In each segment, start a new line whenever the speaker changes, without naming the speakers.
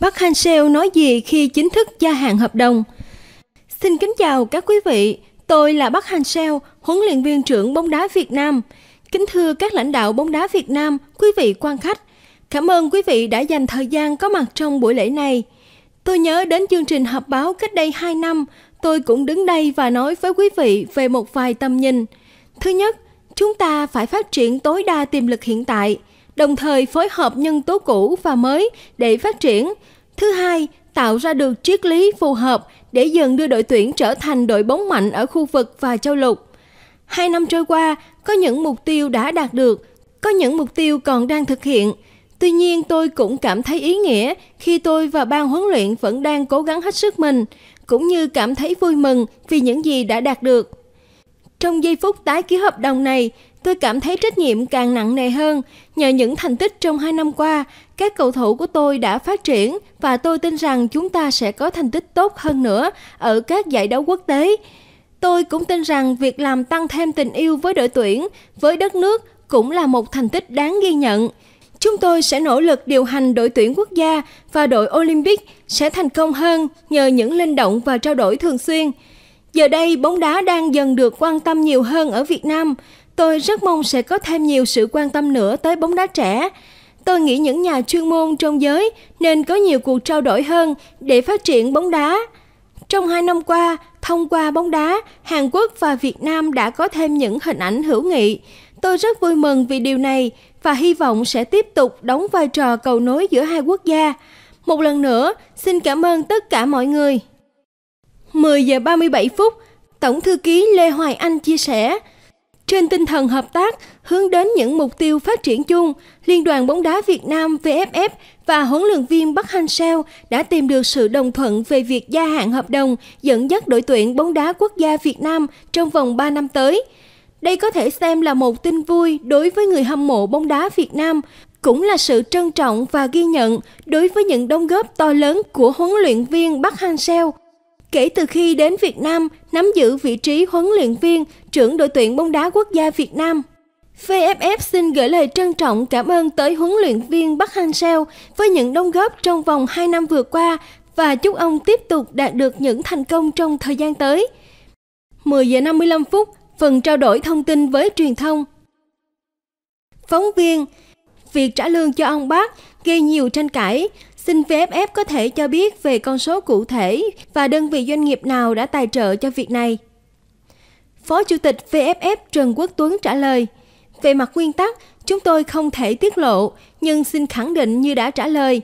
Park Hansel nói gì khi chính thức gia hạn hợp đồng? Xin kính chào các quý vị, tôi là Park Hansel, huấn luyện viên trưởng bóng đá Việt Nam. Kính thưa các lãnh đạo bóng đá Việt Nam, quý vị quan khách, cảm ơn quý vị đã dành thời gian có mặt trong buổi lễ này. Tôi nhớ đến chương trình họp báo cách đây 2 năm, tôi cũng đứng đây và nói với quý vị về một vài tầm nhìn. Thứ nhất, chúng ta phải phát triển tối đa tiềm lực hiện tại – đồng thời phối hợp nhân tố cũ và mới để phát triển. Thứ hai, tạo ra được triết lý phù hợp để dần đưa đội tuyển trở thành đội bóng mạnh ở khu vực và châu lục. Hai năm trôi qua, có những mục tiêu đã đạt được, có những mục tiêu còn đang thực hiện. Tuy nhiên tôi cũng cảm thấy ý nghĩa khi tôi và ban huấn luyện vẫn đang cố gắng hết sức mình, cũng như cảm thấy vui mừng vì những gì đã đạt được. Trong giây phút tái ký hợp đồng này, Tôi cảm thấy trách nhiệm càng nặng nề hơn. Nhờ những thành tích trong hai năm qua, các cầu thủ của tôi đã phát triển và tôi tin rằng chúng ta sẽ có thành tích tốt hơn nữa ở các giải đấu quốc tế. Tôi cũng tin rằng việc làm tăng thêm tình yêu với đội tuyển, với đất nước cũng là một thành tích đáng ghi nhận. Chúng tôi sẽ nỗ lực điều hành đội tuyển quốc gia và đội Olympic sẽ thành công hơn nhờ những linh động và trao đổi thường xuyên. Giờ đây bóng đá đang dần được quan tâm nhiều hơn ở Việt Nam. Tôi rất mong sẽ có thêm nhiều sự quan tâm nữa tới bóng đá trẻ. Tôi nghĩ những nhà chuyên môn trong giới nên có nhiều cuộc trao đổi hơn để phát triển bóng đá. Trong hai năm qua, thông qua bóng đá, Hàn Quốc và Việt Nam đã có thêm những hình ảnh hữu nghị. Tôi rất vui mừng vì điều này và hy vọng sẽ tiếp tục đóng vai trò cầu nối giữa hai quốc gia. Một lần nữa, xin cảm ơn tất cả mọi người. 10 giờ 37 phút, Tổng thư ký Lê Hoài Anh chia sẻ, trên tinh thần hợp tác, hướng đến những mục tiêu phát triển chung, Liên đoàn bóng đá Việt Nam VFF và huấn luyện viên Bắc Hang Seo đã tìm được sự đồng thuận về việc gia hạn hợp đồng dẫn dắt đội tuyển bóng đá quốc gia Việt Nam trong vòng 3 năm tới. Đây có thể xem là một tin vui đối với người hâm mộ bóng đá Việt Nam, cũng là sự trân trọng và ghi nhận đối với những đóng góp to lớn của huấn luyện viên Bắc Hang Seo. Kể từ khi đến Việt Nam, nắm giữ vị trí huấn luyện viên, trưởng đội tuyển bóng đá quốc gia Việt Nam. VFF xin gửi lời trân trọng cảm ơn tới huấn luyện viên Bắc Hang Seo với những đóng góp trong vòng 2 năm vừa qua và chúc ông tiếp tục đạt được những thành công trong thời gian tới. 10 giờ 55 phút, phần trao đổi thông tin với truyền thông. Phóng viên, việc trả lương cho ông Bác gây nhiều tranh cãi, Xin VFF có thể cho biết về con số cụ thể và đơn vị doanh nghiệp nào đã tài trợ cho việc này? Phó Chủ tịch VFF Trần Quốc Tuấn trả lời, về mặt nguyên tắc, chúng tôi không thể tiết lộ, nhưng xin khẳng định như đã trả lời.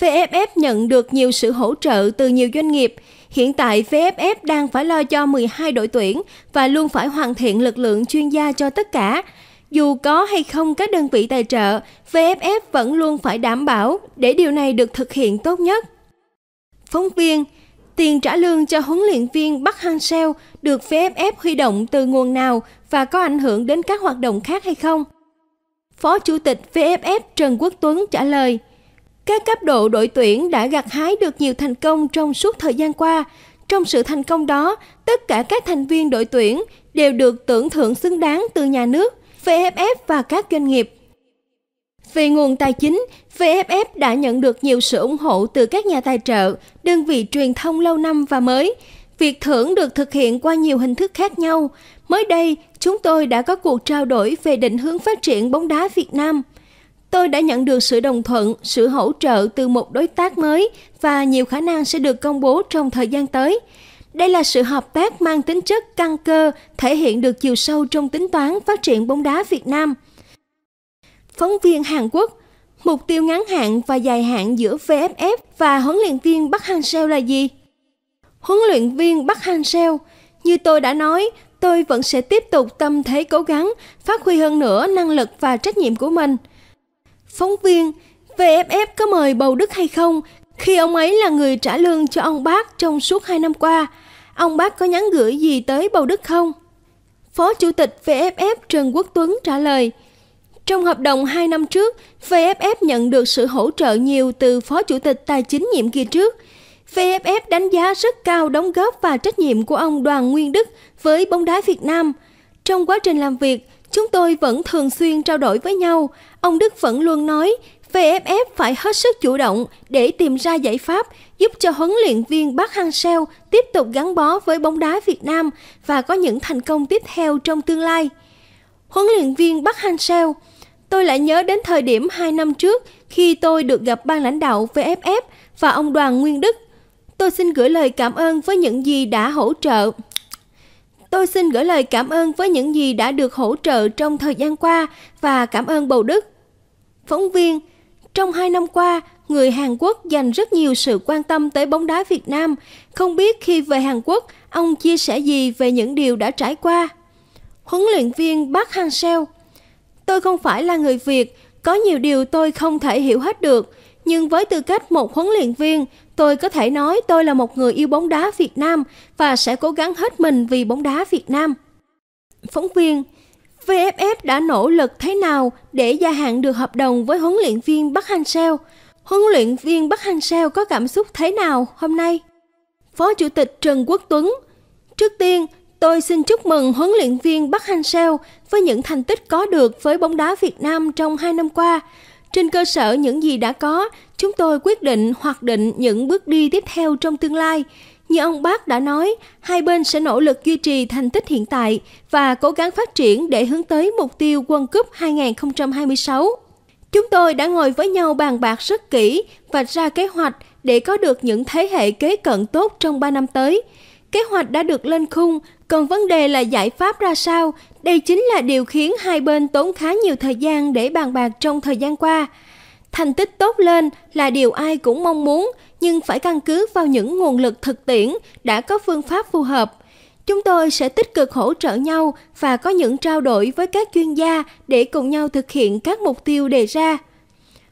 VFF nhận được nhiều sự hỗ trợ từ nhiều doanh nghiệp. Hiện tại VFF đang phải lo cho 12 đội tuyển và luôn phải hoàn thiện lực lượng chuyên gia cho tất cả, dù có hay không các đơn vị tài trợ, VFF vẫn luôn phải đảm bảo để điều này được thực hiện tốt nhất. Phóng viên, tiền trả lương cho huấn luyện viên Bắc Hang Seo được VFF huy động từ nguồn nào và có ảnh hưởng đến các hoạt động khác hay không? Phó Chủ tịch VFF Trần Quốc Tuấn trả lời, các cấp độ đội tuyển đã gặt hái được nhiều thành công trong suốt thời gian qua. Trong sự thành công đó, tất cả các thành viên đội tuyển đều được tưởng thưởng xứng đáng từ nhà nước, VFF và các doanh nghiệp. Về nguồn tài chính, VFF đã nhận được nhiều sự ủng hộ từ các nhà tài trợ, đơn vị truyền thông lâu năm và mới. Việc thưởng được thực hiện qua nhiều hình thức khác nhau. Mới đây, chúng tôi đã có cuộc trao đổi về định hướng phát triển bóng đá Việt Nam. Tôi đã nhận được sự đồng thuận, sự hỗ trợ từ một đối tác mới và nhiều khả năng sẽ được công bố trong thời gian tới. Đây là sự hợp tác mang tính chất căn cơ, thể hiện được chiều sâu trong tính toán phát triển bóng đá Việt Nam. Phóng viên Hàn Quốc, mục tiêu ngắn hạn và dài hạn giữa VFF và huấn luyện viên Park Hang-seo là gì? Huấn luyện viên Park Hang-seo, như tôi đã nói, tôi vẫn sẽ tiếp tục tâm thế cố gắng, phát huy hơn nữa năng lực và trách nhiệm của mình. Phóng viên, VFF có mời Bầu Đức hay không khi ông ấy là người trả lương cho ông bác trong suốt 2 năm qua – ông bác có nhắn gửi gì tới Bầu Đức không? Phó Chủ tịch VFF Trần Quốc Tuấn trả lời, trong hợp đồng 2 năm trước, VFF nhận được sự hỗ trợ nhiều từ Phó Chủ tịch Tài chính nhiệm kỳ trước. VFF đánh giá rất cao đóng góp và trách nhiệm của ông Đoàn Nguyên Đức với bóng đá Việt Nam. Trong quá trình làm việc, chúng tôi vẫn thường xuyên trao đổi với nhau. Ông Đức vẫn luôn nói VFF phải hết sức chủ động để tìm ra giải pháp giúp cho huấn luyện viên Park Hang-seo tiếp tục gắn bó với bóng đá Việt Nam và có những thành công tiếp theo trong tương lai. Huấn luyện viên Park Hang-seo, tôi lại nhớ đến thời điểm 2 năm trước khi tôi được gặp ban lãnh đạo VFF và ông Đoàn Nguyên Đức. Tôi xin gửi lời cảm ơn với những gì đã hỗ trợ. Tôi xin gửi lời cảm ơn với những gì đã được hỗ trợ trong thời gian qua và cảm ơn Bầu Đức. Phóng viên trong hai năm qua, người Hàn Quốc dành rất nhiều sự quan tâm tới bóng đá Việt Nam. Không biết khi về Hàn Quốc, ông chia sẻ gì về những điều đã trải qua. Huấn luyện viên Park Hang-seo Tôi không phải là người Việt, có nhiều điều tôi không thể hiểu hết được. Nhưng với tư cách một huấn luyện viên, tôi có thể nói tôi là một người yêu bóng đá Việt Nam và sẽ cố gắng hết mình vì bóng đá Việt Nam. Phóng viên VFF đã nỗ lực thế nào để gia hạn được hợp đồng với huấn luyện viên Park Hang-seo? Huấn luyện viên Park Hang-seo có cảm xúc thế nào hôm nay? Phó Chủ tịch Trần Quốc Tuấn Trước tiên, tôi xin chúc mừng huấn luyện viên Park Hang-seo với những thành tích có được với bóng đá Việt Nam trong hai năm qua. Trên cơ sở những gì đã có, chúng tôi quyết định hoạch định những bước đi tiếp theo trong tương lai – như ông bác đã nói, hai bên sẽ nỗ lực duy trì thành tích hiện tại và cố gắng phát triển để hướng tới mục tiêu World Cup 2026. Chúng tôi đã ngồi với nhau bàn bạc rất kỹ, và ra kế hoạch để có được những thế hệ kế cận tốt trong 3 năm tới. Kế hoạch đã được lên khung, còn vấn đề là giải pháp ra sao, đây chính là điều khiến hai bên tốn khá nhiều thời gian để bàn bạc trong thời gian qua. Thành tích tốt lên là điều ai cũng mong muốn – nhưng phải căn cứ vào những nguồn lực thực tiễn đã có phương pháp phù hợp. Chúng tôi sẽ tích cực hỗ trợ nhau và có những trao đổi với các chuyên gia để cùng nhau thực hiện các mục tiêu đề ra.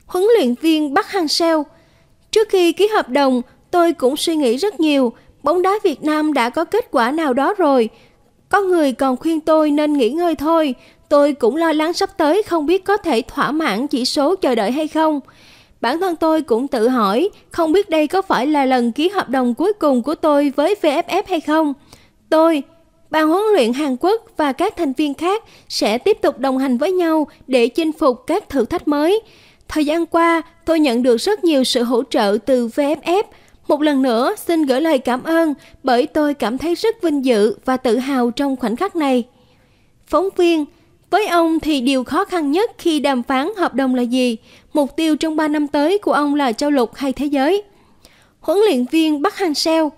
Huấn luyện viên Bắc Hang Seo Trước khi ký hợp đồng, tôi cũng suy nghĩ rất nhiều. Bóng đá Việt Nam đã có kết quả nào đó rồi. Có người còn khuyên tôi nên nghỉ ngơi thôi. Tôi cũng lo lắng sắp tới không biết có thể thỏa mãn chỉ số chờ đợi hay không. Bản thân tôi cũng tự hỏi, không biết đây có phải là lần ký hợp đồng cuối cùng của tôi với VFF hay không? Tôi, ban huấn luyện Hàn Quốc và các thành viên khác sẽ tiếp tục đồng hành với nhau để chinh phục các thử thách mới. Thời gian qua, tôi nhận được rất nhiều sự hỗ trợ từ VFF. Một lần nữa, xin gửi lời cảm ơn bởi tôi cảm thấy rất vinh dự và tự hào trong khoảnh khắc này. Phóng viên với ông thì điều khó khăn nhất khi đàm phán hợp đồng là gì? Mục tiêu trong 3 năm tới của ông là châu lục hay thế giới? Huấn luyện viên Bắc Hang Seo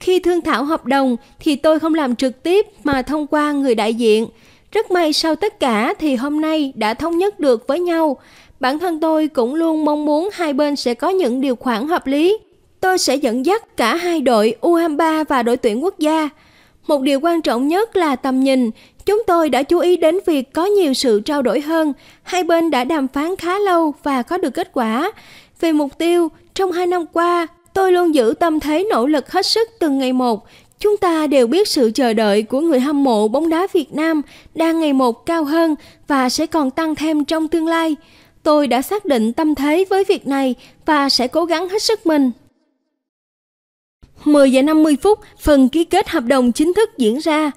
Khi thương thảo hợp đồng thì tôi không làm trực tiếp mà thông qua người đại diện. Rất may sau tất cả thì hôm nay đã thống nhất được với nhau. Bản thân tôi cũng luôn mong muốn hai bên sẽ có những điều khoản hợp lý. Tôi sẽ dẫn dắt cả hai đội U23 và đội tuyển quốc gia – một điều quan trọng nhất là tầm nhìn chúng tôi đã chú ý đến việc có nhiều sự trao đổi hơn hai bên đã đàm phán khá lâu và có được kết quả về mục tiêu trong hai năm qua tôi luôn giữ tâm thế nỗ lực hết sức từng ngày một chúng ta đều biết sự chờ đợi của người hâm mộ bóng đá việt nam đang ngày một cao hơn và sẽ còn tăng thêm trong tương lai tôi đã xác định tâm thế với việc này và sẽ cố gắng hết sức mình 10 giờ 50 phút, phần ký kết hợp đồng chính thức diễn ra.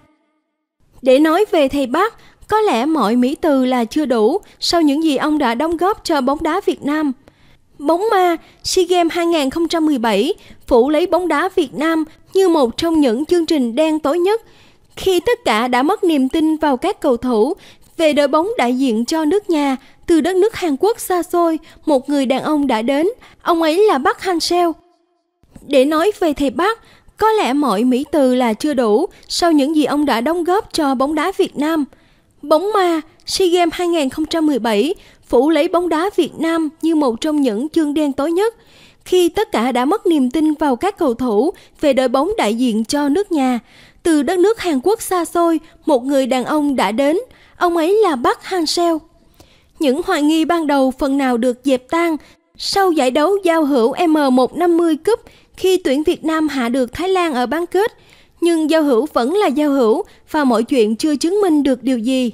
Để nói về thầy bác, có lẽ mọi mỹ từ là chưa đủ sau những gì ông đã đóng góp cho bóng đá Việt Nam. Bóng ma SEA Games 2017 phủ lấy bóng đá Việt Nam như một trong những chương trình đen tối nhất khi tất cả đã mất niềm tin vào các cầu thủ về đội bóng đại diện cho nước nhà từ đất nước Hàn Quốc xa xôi, một người đàn ông đã đến. Ông ấy là Park Hang-seo, để nói về thầy Bác, có lẽ mọi mỹ từ là chưa đủ sau những gì ông đã đóng góp cho bóng đá Việt Nam. Bóng ma, SEA Games 2017 phủ lấy bóng đá Việt Nam như một trong những chương đen tối nhất khi tất cả đã mất niềm tin vào các cầu thủ về đội bóng đại diện cho nước nhà. Từ đất nước Hàn Quốc xa xôi, một người đàn ông đã đến, ông ấy là Park Hang-seo. Những hoài nghi ban đầu phần nào được dẹp tan sau giải đấu giao hữu M150 Cup khi tuyển Việt Nam hạ được Thái Lan ở bán kết, nhưng giao hữu vẫn là giao hữu và mọi chuyện chưa chứng minh được điều gì.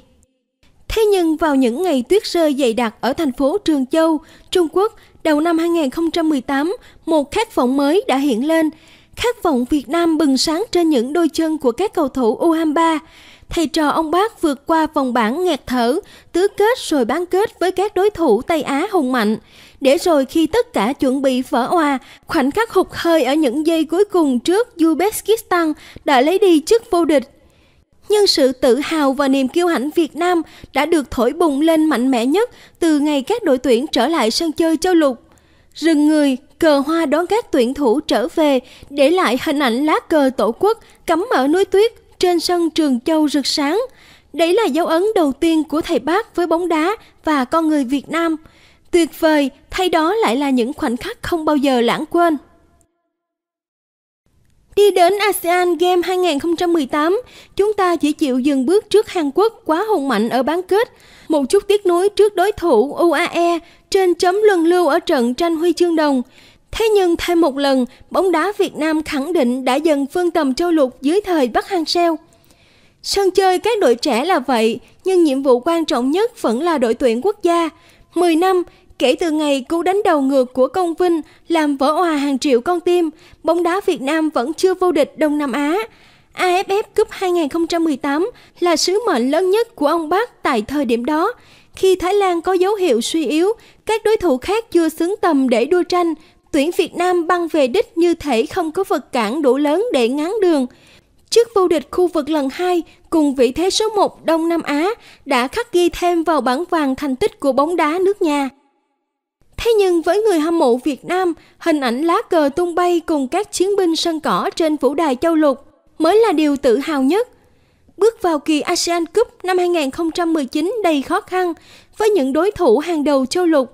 Thế nhưng vào những ngày tuyết rơi dày đặc ở thành phố Trường Châu, Trung Quốc, đầu năm 2018, một khát vọng mới đã hiện lên. Khát vọng Việt Nam bừng sáng trên những đôi chân của các cầu thủ U23. Thầy trò ông Bác vượt qua vòng bảng nghẹt thở, tứ kết rồi bán kết với các đối thủ Tây Á hùng mạnh để rồi khi tất cả chuẩn bị vỡ hòa, khoảnh khắc hụt hơi ở những giây cuối cùng trước Uzbekistan đã lấy đi chức vô địch. Nhưng sự tự hào và niềm kiêu hãnh Việt Nam đã được thổi bùng lên mạnh mẽ nhất từ ngày các đội tuyển trở lại sân chơi châu lục. Rừng người, cờ hoa đón các tuyển thủ trở về, để lại hình ảnh lá cờ tổ quốc cắm ở núi tuyết trên sân Trường Châu rực sáng. Đấy là dấu ấn đầu tiên của thầy bác với bóng đá và con người Việt Nam – Tuyệt vời, thay đó lại là những khoảnh khắc không bao giờ lãng quên. Đi đến ASEAN Game 2018, chúng ta chỉ chịu dừng bước trước Hàn Quốc quá hùng mạnh ở bán kết. Một chút tiếc nuối trước đối thủ UAE trên chấm luân lưu ở trận tranh huy chương đồng. Thế nhưng thêm một lần, bóng đá Việt Nam khẳng định đã dần phương tầm châu lục dưới thời Bắc Hang Seo. Sân chơi các đội trẻ là vậy, nhưng nhiệm vụ quan trọng nhất vẫn là đội tuyển quốc gia. 10 năm, Kể từ ngày cú đánh đầu ngược của Công Vinh làm vỡ hòa hàng triệu con tim, bóng đá Việt Nam vẫn chưa vô địch Đông Nam Á. AFF Cup 2018 là sứ mệnh lớn nhất của ông bác tại thời điểm đó. Khi Thái Lan có dấu hiệu suy yếu, các đối thủ khác chưa xứng tầm để đua tranh, tuyển Việt Nam băng về đích như thể không có vật cản đủ lớn để ngán đường. Trước vô địch khu vực lần 2 cùng vị thế số 1 Đông Nam Á đã khắc ghi thêm vào bảng vàng thành tích của bóng đá nước nhà. Thế nhưng với người hâm mộ Việt Nam, hình ảnh lá cờ tung bay cùng các chiến binh sân cỏ trên vũ đài châu lục mới là điều tự hào nhất. Bước vào kỳ ASEAN Cup năm 2019 đầy khó khăn với những đối thủ hàng đầu châu lục,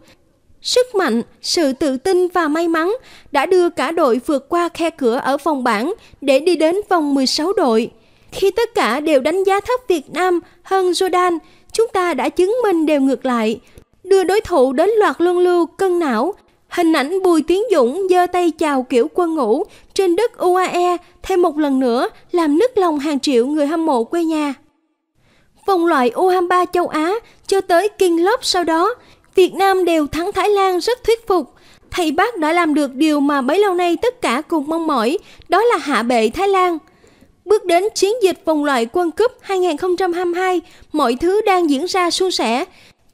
sức mạnh, sự tự tin và may mắn đã đưa cả đội vượt qua khe cửa ở vòng bảng để đi đến vòng 16 đội. Khi tất cả đều đánh giá thấp Việt Nam hơn Jordan, chúng ta đã chứng minh đều ngược lại, đưa đối thủ đến loạt luân lưu cân não. Hình ảnh Bùi Tiến Dũng giơ tay chào kiểu quân ngũ trên đất UAE thêm một lần nữa làm nức lòng hàng triệu người hâm mộ quê nhà. Vòng loại U23 châu Á cho tới King Lop sau đó, Việt Nam đều thắng Thái Lan rất thuyết phục. Thầy bác đã làm được điều mà bấy lâu nay tất cả cùng mong mỏi, đó là hạ bệ Thái Lan. Bước đến chiến dịch vòng loại quân cúp 2022, mọi thứ đang diễn ra suôn sẻ.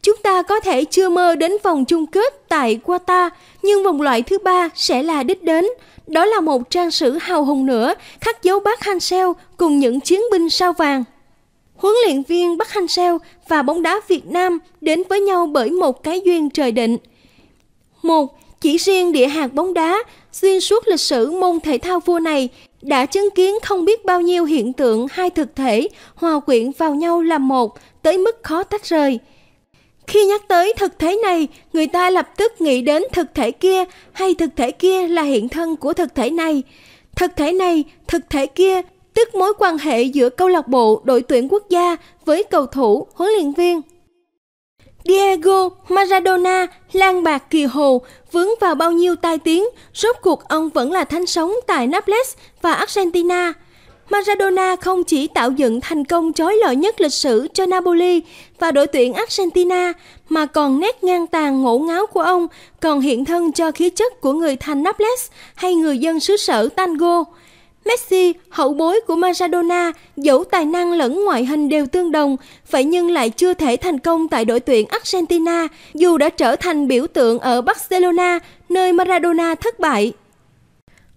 Chúng ta có thể chưa mơ đến vòng chung kết tại Qatar, nhưng vòng loại thứ ba sẽ là đích đến. Đó là một trang sử hào hùng nữa, khắc dấu bắc bác seo cùng những chiến binh sao vàng. Huấn luyện viên Bắc seo và bóng đá Việt Nam đến với nhau bởi một cái duyên trời định. Một, chỉ riêng địa hạt bóng đá, xuyên suốt lịch sử môn thể thao vua này đã chứng kiến không biết bao nhiêu hiện tượng hai thực thể hòa quyện vào nhau làm một tới mức khó tách rời – khi nhắc tới thực thể này, người ta lập tức nghĩ đến thực thể kia hay thực thể kia là hiện thân của thực thể này. Thực thể này, thực thể kia, tức mối quan hệ giữa câu lạc bộ đội tuyển quốc gia với cầu thủ, huấn luyện viên. Diego Maradona lang bạc kỳ hồ, vướng vào bao nhiêu tai tiếng, rốt cuộc ông vẫn là thanh sống tại Naples và Argentina – Maradona không chỉ tạo dựng thành công chói lọi nhất lịch sử cho Napoli và đội tuyển Argentina mà còn nét ngang tàn ngổ ngáo của ông còn hiện thân cho khí chất của người thành Naples hay người dân xứ sở Tango. Messi, hậu bối của Maradona, dẫu tài năng lẫn ngoại hình đều tương đồng, vậy nhưng lại chưa thể thành công tại đội tuyển Argentina, dù đã trở thành biểu tượng ở Barcelona, nơi Maradona thất bại.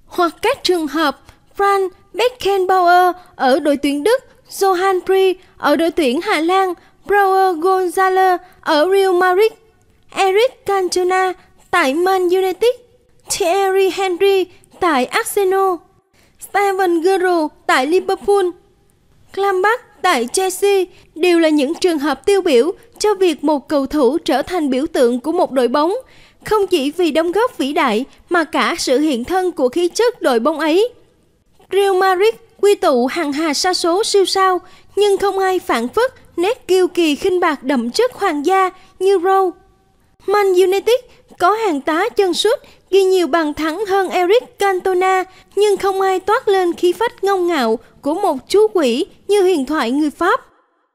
Hoặc các trường hợp Fran Beckenbauer ở đội tuyển Đức, Johan Pri ở đội tuyển Hà Lan, Brauer Gonzalez ở Real Madrid, Eric Cantona tại Man United, Thierry Henry tại Arsenal, Steven Gerrard tại Liverpool, Clambach tại Chelsea đều là những trường hợp tiêu biểu cho việc một cầu thủ trở thành biểu tượng của một đội bóng, không chỉ vì đóng góp vĩ đại mà cả sự hiện thân của khí chất đội bóng ấy. Real Madrid quy tụ hàng hà sa số siêu sao, nhưng không ai phản phất nét kiêu kỳ khinh bạc đậm chất hoàng gia như Rowe. Man United có hàng tá chân sút ghi nhiều bàn thắng hơn Eric Cantona, nhưng không ai toát lên khí phách ngông ngạo của một chú quỷ như huyền thoại người Pháp.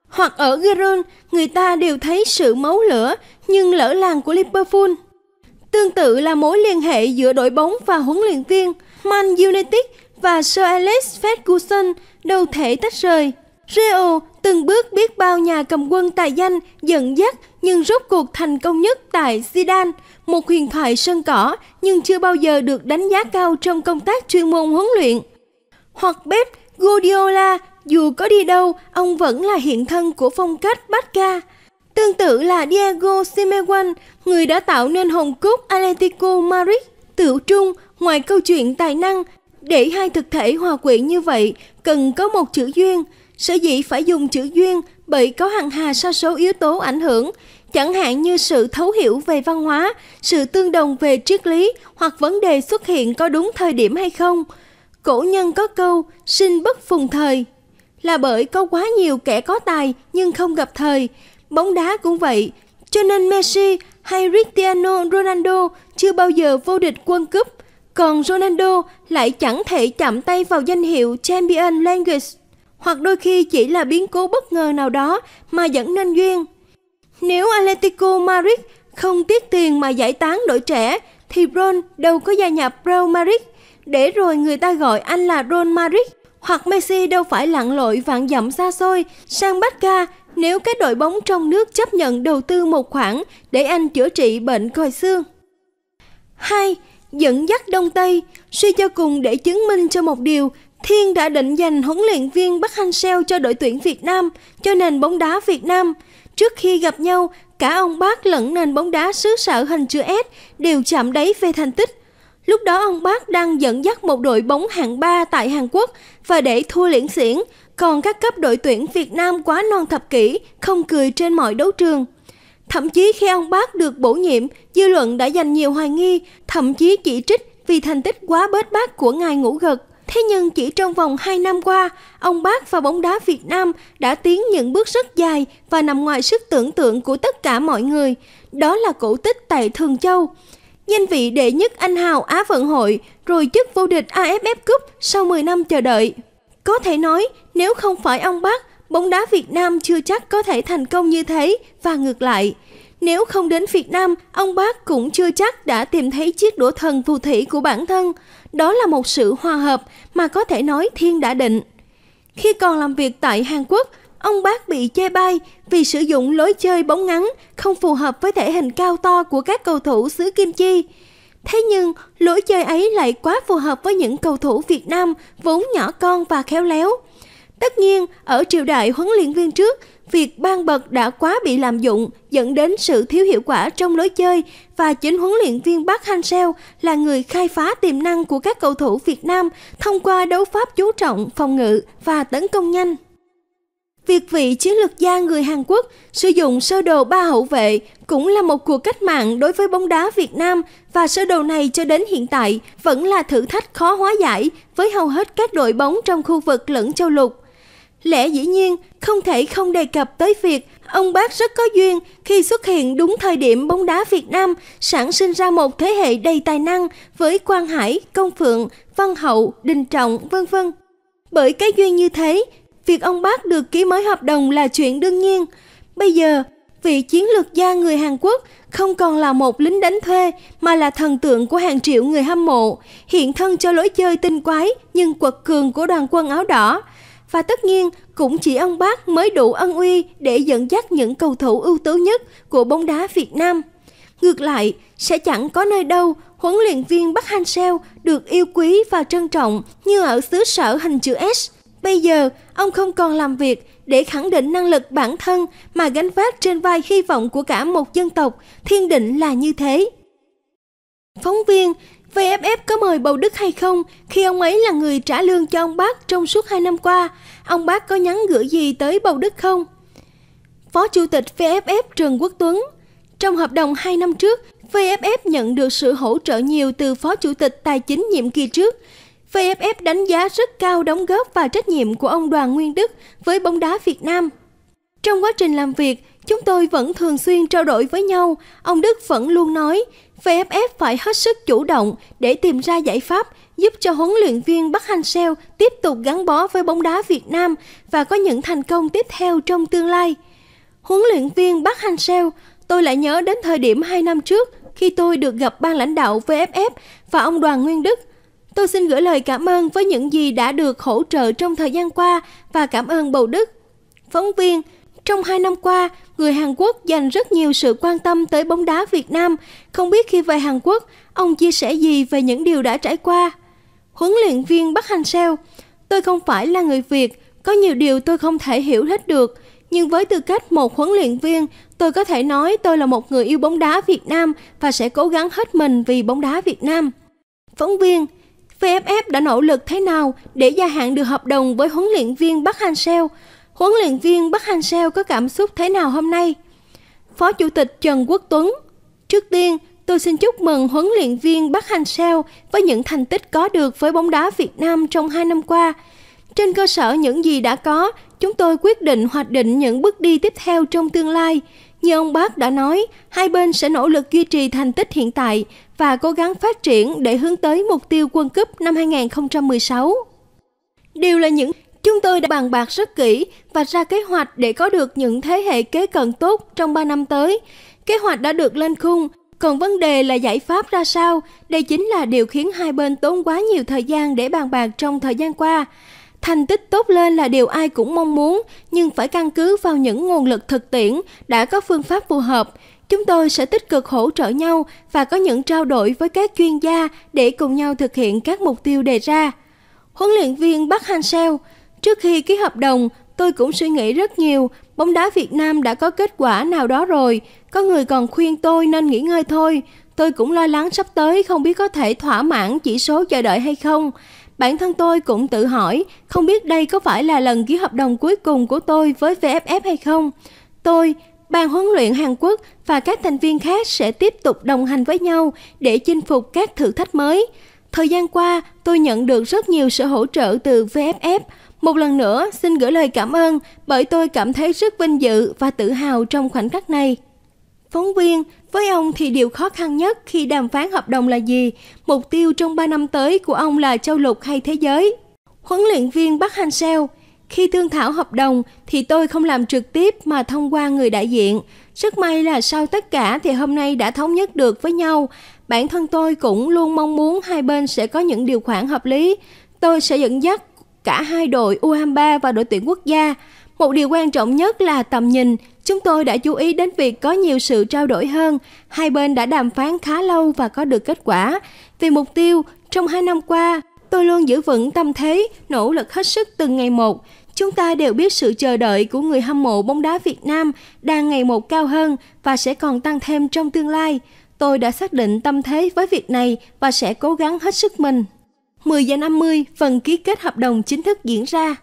Hoặc ở Giron, người ta đều thấy sự máu lửa nhưng lỡ làng của Liverpool. Tương tự là mối liên hệ giữa đội bóng và huấn luyện viên, Man United và Sir Alex Ferguson đâu thể tách rời. Real từng bước biết bao nhà cầm quân tài danh dẫn dắt nhưng rốt cuộc thành công nhất tại Zidane, một huyền thoại sân cỏ nhưng chưa bao giờ được đánh giá cao trong công tác chuyên môn huấn luyện. Hoặc Pep Guardiola, dù có đi đâu, ông vẫn là hiện thân của phong cách Barca. Tương tự là Diego Simeone, người đã tạo nên hồn cốt Atletico Madrid. tiểu trung, ngoài câu chuyện tài năng, để hai thực thể hòa quyện như vậy, cần có một chữ duyên. Sở dĩ phải dùng chữ duyên bởi có hàng hà sa số yếu tố ảnh hưởng, chẳng hạn như sự thấu hiểu về văn hóa, sự tương đồng về triết lý hoặc vấn đề xuất hiện có đúng thời điểm hay không. Cổ nhân có câu, sinh bất phùng thời, là bởi có quá nhiều kẻ có tài nhưng không gặp thời. Bóng đá cũng vậy, cho nên Messi hay Cristiano Ronaldo chưa bao giờ vô địch quân cúp. Còn Ronaldo lại chẳng thể chạm tay vào danh hiệu Champion Language hoặc đôi khi chỉ là biến cố bất ngờ nào đó mà dẫn nên duyên. Nếu Atletico Madrid không tiếc tiền mà giải tán đội trẻ thì Ron đâu có gia nhập Real Madrid để rồi người ta gọi anh là Ron Madrid hoặc Messi đâu phải lặn lội vạn dặm xa xôi sang Barca nếu các đội bóng trong nước chấp nhận đầu tư một khoản để anh chữa trị bệnh còi xương. 2 dẫn dắt Đông Tây, suy cho cùng để chứng minh cho một điều, Thiên đã định dành huấn luyện viên Bắc Hang Seo cho đội tuyển Việt Nam, cho nền bóng đá Việt Nam. Trước khi gặp nhau, cả ông Bác lẫn nền bóng đá xứ sở hình chữ S đều chạm đáy về thành tích. Lúc đó ông Bác đang dẫn dắt một đội bóng hạng 3 tại Hàn Quốc và để thua liễn xiển, còn các cấp đội tuyển Việt Nam quá non thập kỷ, không cười trên mọi đấu trường. Thậm chí khi ông bác được bổ nhiệm, dư luận đã dành nhiều hoài nghi, thậm chí chỉ trích vì thành tích quá bết bát của ngài ngũ gật. Thế nhưng chỉ trong vòng 2 năm qua, ông bác và bóng đá Việt Nam đã tiến những bước rất dài và nằm ngoài sức tưởng tượng của tất cả mọi người. Đó là cổ tích tại Thường Châu. Danh vị đệ nhất anh hào Á vận hội, rồi chức vô địch AFF Cup sau 10 năm chờ đợi. Có thể nói, nếu không phải ông bác, bóng đá Việt Nam chưa chắc có thể thành công như thế và ngược lại. Nếu không đến Việt Nam, ông bác cũng chưa chắc đã tìm thấy chiếc đũa thần phù thủy của bản thân. Đó là một sự hòa hợp mà có thể nói thiên đã định. Khi còn làm việc tại Hàn Quốc, ông bác bị chê bai vì sử dụng lối chơi bóng ngắn không phù hợp với thể hình cao to của các cầu thủ xứ Kim Chi. Thế nhưng, lối chơi ấy lại quá phù hợp với những cầu thủ Việt Nam vốn nhỏ con và khéo léo. Tất nhiên, ở triều đại huấn luyện viên trước – việc ban bật đã quá bị lạm dụng dẫn đến sự thiếu hiệu quả trong lối chơi và chính huấn luyện viên Park Hang-seo là người khai phá tiềm năng của các cầu thủ Việt Nam thông qua đấu pháp chú trọng phòng ngự và tấn công nhanh. Việc vị chiến lược gia người Hàn Quốc sử dụng sơ đồ ba hậu vệ cũng là một cuộc cách mạng đối với bóng đá Việt Nam và sơ đồ này cho đến hiện tại vẫn là thử thách khó hóa giải với hầu hết các đội bóng trong khu vực lẫn châu lục lẽ dĩ nhiên không thể không đề cập tới việc ông bác rất có duyên khi xuất hiện đúng thời điểm bóng đá Việt Nam sản sinh ra một thế hệ đầy tài năng với Quang Hải, Công Phượng, Văn Hậu, Đình Trọng, vân vân. Bởi cái duyên như thế, việc ông bác được ký mới hợp đồng là chuyện đương nhiên. Bây giờ, vị chiến lược gia người Hàn Quốc không còn là một lính đánh thuê mà là thần tượng của hàng triệu người hâm mộ, hiện thân cho lối chơi tinh quái nhưng quật cường của đoàn quân áo đỏ – và tất nhiên, cũng chỉ ông bác mới đủ ân uy để dẫn dắt những cầu thủ ưu tú nhất của bóng đá Việt Nam. Ngược lại, sẽ chẳng có nơi đâu huấn luyện viên Bắc Hang Seo được yêu quý và trân trọng như ở xứ sở hình chữ S. Bây giờ, ông không còn làm việc để khẳng định năng lực bản thân mà gánh vác trên vai hy vọng của cả một dân tộc, thiên định là như thế. Phóng viên VFF có mời Bầu Đức hay không khi ông ấy là người trả lương cho ông bác trong suốt 2 năm qua? Ông bác có nhắn gửi gì tới Bầu Đức không? Phó Chủ tịch VFF Trần Quốc Tuấn Trong hợp đồng 2 năm trước, VFF nhận được sự hỗ trợ nhiều từ Phó Chủ tịch Tài chính nhiệm kỳ trước. VFF đánh giá rất cao đóng góp và trách nhiệm của ông Đoàn Nguyên Đức với bóng đá Việt Nam. Trong quá trình làm việc, chúng tôi vẫn thường xuyên trao đổi với nhau. Ông Đức vẫn luôn nói VFF phải hết sức chủ động để tìm ra giải pháp giúp cho huấn luyện viên Park Hang-seo tiếp tục gắn bó với bóng đá Việt Nam và có những thành công tiếp theo trong tương lai. Huấn luyện viên Park Hang-seo, tôi lại nhớ đến thời điểm 2 năm trước khi tôi được gặp ban lãnh đạo VFF và ông Đoàn Nguyên Đức. Tôi xin gửi lời cảm ơn với những gì đã được hỗ trợ trong thời gian qua và cảm ơn Bầu Đức. Phóng viên, trong hai năm qua, người Hàn Quốc dành rất nhiều sự quan tâm tới bóng đá Việt Nam. Không biết khi về Hàn Quốc, ông chia sẻ gì về những điều đã trải qua? Huấn luyện viên Bắc Hang Seo, tôi không phải là người Việt, có nhiều điều tôi không thể hiểu hết được. Nhưng với tư cách một huấn luyện viên, tôi có thể nói tôi là một người yêu bóng đá Việt Nam và sẽ cố gắng hết mình vì bóng đá Việt Nam. Phóng viên, VFF đã nỗ lực thế nào để gia hạn được hợp đồng với huấn luyện viên Park Hang-seo? Huấn luyện viên Bắc Hang Seo có cảm xúc thế nào hôm nay? Phó Chủ tịch Trần Quốc Tuấn Trước tiên, tôi xin chúc mừng huấn luyện viên Bắc Hang Seo với những thành tích có được với bóng đá Việt Nam trong 2 năm qua. Trên cơ sở những gì đã có, chúng tôi quyết định hoạch định những bước đi tiếp theo trong tương lai. Như ông bác đã nói, hai bên sẽ nỗ lực duy trì thành tích hiện tại và cố gắng phát triển để hướng tới mục tiêu quân cúp năm 2016. Điều là những Chúng tôi đã bàn bạc rất kỹ và ra kế hoạch để có được những thế hệ kế cận tốt trong 3 năm tới. Kế hoạch đã được lên khung, còn vấn đề là giải pháp ra sao, đây chính là điều khiến hai bên tốn quá nhiều thời gian để bàn bạc trong thời gian qua. Thành tích tốt lên là điều ai cũng mong muốn, nhưng phải căn cứ vào những nguồn lực thực tiễn đã có phương pháp phù hợp. Chúng tôi sẽ tích cực hỗ trợ nhau và có những trao đổi với các chuyên gia để cùng nhau thực hiện các mục tiêu đề ra. Huấn luyện viên bắc Hang-seo Trước khi ký hợp đồng, tôi cũng suy nghĩ rất nhiều. Bóng đá Việt Nam đã có kết quả nào đó rồi. Có người còn khuyên tôi nên nghỉ ngơi thôi. Tôi cũng lo lắng sắp tới không biết có thể thỏa mãn chỉ số chờ đợi hay không. Bản thân tôi cũng tự hỏi, không biết đây có phải là lần ký hợp đồng cuối cùng của tôi với VFF hay không. Tôi, ban huấn luyện Hàn Quốc và các thành viên khác sẽ tiếp tục đồng hành với nhau để chinh phục các thử thách mới. Thời gian qua, tôi nhận được rất nhiều sự hỗ trợ từ VFF, một lần nữa, xin gửi lời cảm ơn bởi tôi cảm thấy rất vinh dự và tự hào trong khoảnh khắc này. Phóng viên, với ông thì điều khó khăn nhất khi đàm phán hợp đồng là gì? Mục tiêu trong 3 năm tới của ông là châu lục hay thế giới? Huấn luyện viên Bắc Hang Seo, khi thương thảo hợp đồng thì tôi không làm trực tiếp mà thông qua người đại diện. Rất may là sau tất cả thì hôm nay đã thống nhất được với nhau. Bản thân tôi cũng luôn mong muốn hai bên sẽ có những điều khoản hợp lý. Tôi sẽ dẫn dắt cả hai đội U23 và đội tuyển quốc gia. Một điều quan trọng nhất là tầm nhìn. Chúng tôi đã chú ý đến việc có nhiều sự trao đổi hơn. Hai bên đã đàm phán khá lâu và có được kết quả. Vì mục tiêu, trong hai năm qua, tôi luôn giữ vững tâm thế, nỗ lực hết sức từng ngày một. Chúng ta đều biết sự chờ đợi của người hâm mộ bóng đá Việt Nam đang ngày một cao hơn và sẽ còn tăng thêm trong tương lai. Tôi đã xác định tâm thế với việc này và sẽ cố gắng hết sức mình. 10 giờ 50 phần ký kết hợp đồng chính thức diễn ra.